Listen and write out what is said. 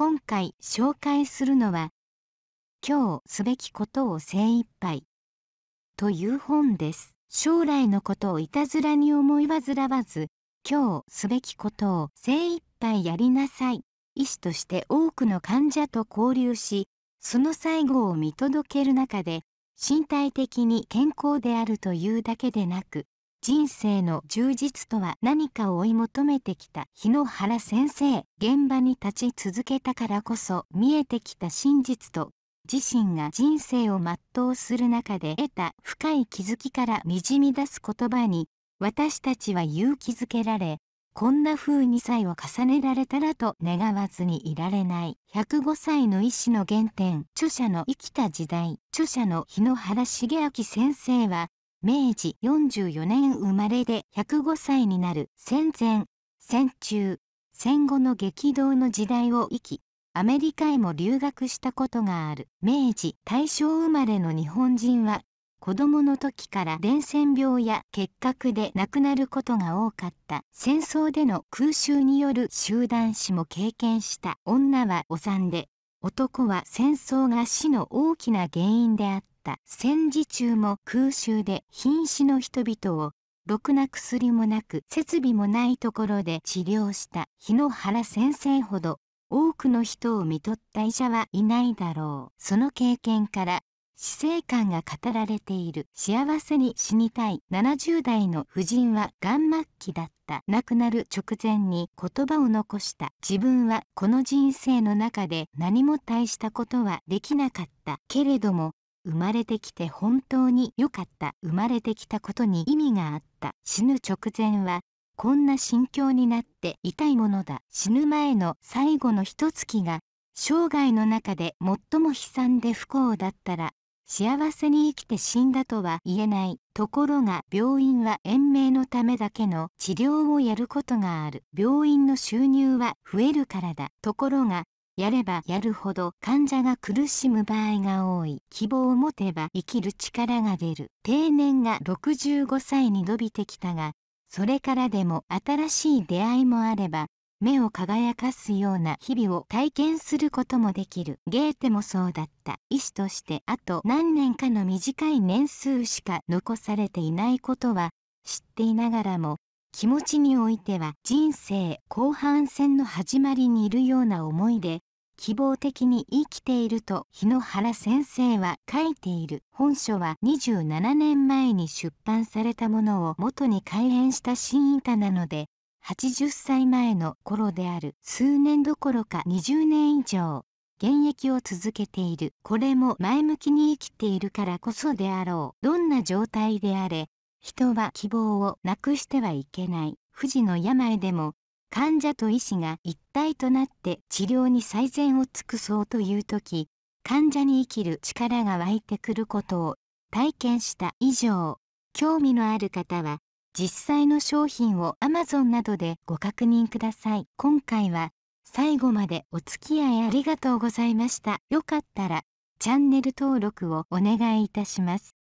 今回紹介するのは「今日すべきことを精一杯」という本です。将来のことをいたずらに思い煩わず今日すべきことを精一杯やりなさい医師として多くの患者と交流しその最後を見届ける中で身体的に健康であるというだけでなく人生の充実とは何かを追い求めてきた日野原先生現場に立ち続けたからこそ見えてきた真実と自身が人生を全うする中で得た深い気づきからにじみ出す言葉に私たちは勇気づけられこんな風に歳を重ねられたらと願わずにいられない105歳の医師の原点著者の生きた時代著者の日野原茂明先生は明治44年生まれで105歳になる戦前戦中戦後の激動の時代を生きアメリカへも留学したことがある明治大正生まれの日本人は子供の時から伝染病や結核で亡くなることが多かった戦争での空襲による集団死も経験した女はお産で男は戦争が死の大きな原因であったた戦時中も空襲で瀕死の人々をろくな薬もなく設備もないところで治療した日野原先生ほど多くの人を看取った医者はいないだろうその経験から死生観が語られている幸せに死にたい70代の夫人はがん末期だった亡くなる直前に言葉を残した自分はこの人生の中で何も大したことはできなかったけれども生まれてきて本当に良かった生まれてきたことに意味があった死ぬ直前はこんな心境になって痛いものだ死ぬ前の最後の一月が生涯の中で最も悲惨で不幸だったら幸せに生きて死んだとは言えないところが病院は延命のためだけの治療をやることがある病院の収入は増えるからだところがやればやるほど患者が苦しむ場合が多い。希望を持てば生きる力が出る。定年が65歳に伸びてきたが、それからでも新しい出会いもあれば、目を輝かすような日々を体験することもできる。ゲーテもそうだった。医師としてあと何年かの短い年数しか残されていないことは知っていながらも、気持ちにおいては人生後半戦の始まりにいるような思いで希望的に生きていると日野原先生は書いている本書は27年前に出版されたものを元に改編した新板なので80歳前の頃である数年どころか20年以上現役を続けているこれも前向きに生きているからこそであろうどんな状態であれ人は希望をなくしてはいけない不治の病でも患者と医師が一体となって治療に最善を尽くそうという時患者に生きる力が湧いてくることを体験した以上興味のある方は実際の商品を Amazon などでご確認ください今回は最後までお付き合いありがとうございましたよかったらチャンネル登録をお願いいたします